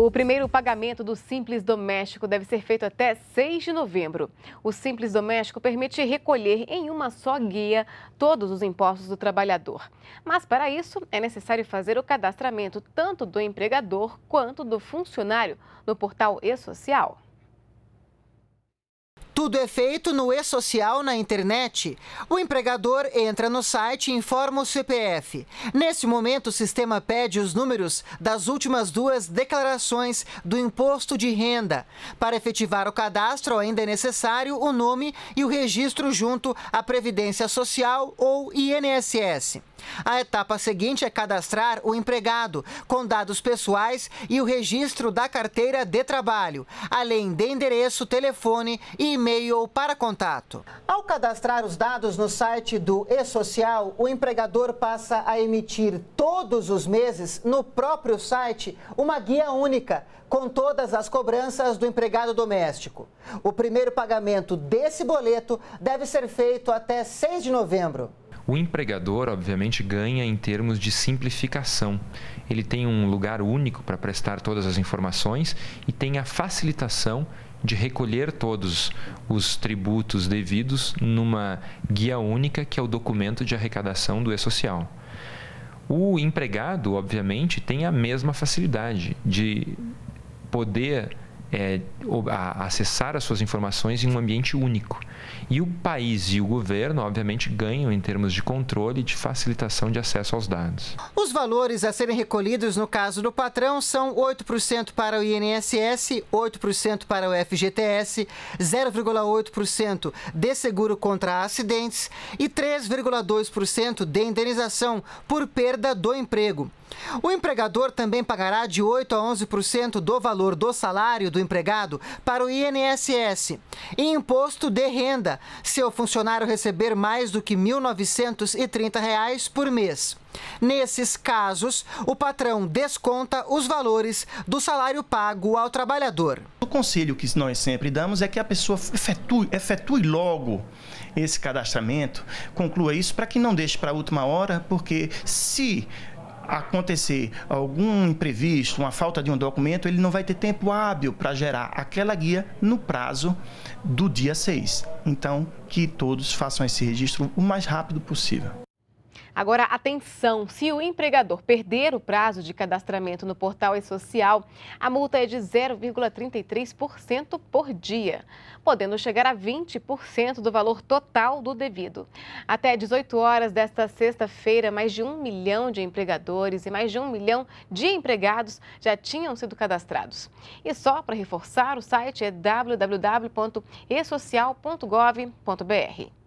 O primeiro pagamento do Simples Doméstico deve ser feito até 6 de novembro. O Simples Doméstico permite recolher em uma só guia todos os impostos do trabalhador. Mas para isso é necessário fazer o cadastramento tanto do empregador quanto do funcionário no portal e-social. Tudo é feito no e-social na internet. O empregador entra no site e informa o CPF. Nesse momento, o sistema pede os números das últimas duas declarações do imposto de renda. Para efetivar o cadastro, ainda é necessário o nome e o registro junto à Previdência Social ou INSS. A etapa seguinte é cadastrar o empregado, com dados pessoais e o registro da carteira de trabalho, além de endereço, telefone e e-mail e-mail para contato. Ao cadastrar os dados no site do eSocial, o empregador passa a emitir todos os meses no próprio site uma guia única com todas as cobranças do empregado doméstico. O primeiro pagamento desse boleto deve ser feito até 6 de novembro. O empregador, obviamente, ganha em termos de simplificação. Ele tem um lugar único para prestar todas as informações e tem a facilitação de recolher todos os tributos devidos numa guia única que é o documento de arrecadação do E-Social. O empregado, obviamente, tem a mesma facilidade de poder é, a, acessar as suas informações em um ambiente único. E o país e o governo, obviamente, ganham em termos de controle e de facilitação de acesso aos dados. Os valores a serem recolhidos no caso do patrão são 8% para o INSS, 8% para o FGTS, 0,8% de seguro contra acidentes e 3,2% de indenização por perda do emprego. O empregador também pagará de 8 a 11% do valor do salário do do empregado para o INSS e imposto de renda, se o funcionário receber mais do que R$ 1.930 reais por mês. Nesses casos, o patrão desconta os valores do salário pago ao trabalhador. O conselho que nós sempre damos é que a pessoa efetue, efetue logo esse cadastramento, conclua isso para que não deixe para a última hora, porque se acontecer algum imprevisto, uma falta de um documento, ele não vai ter tempo hábil para gerar aquela guia no prazo do dia 6. Então, que todos façam esse registro o mais rápido possível. Agora, atenção: se o empregador perder o prazo de cadastramento no portal e-social, a multa é de 0,33% por dia, podendo chegar a 20% do valor total do devido. Até 18 horas desta sexta-feira, mais de um milhão de empregadores e mais de um milhão de empregados já tinham sido cadastrados. E só para reforçar, o site é www.esocial.gov.br.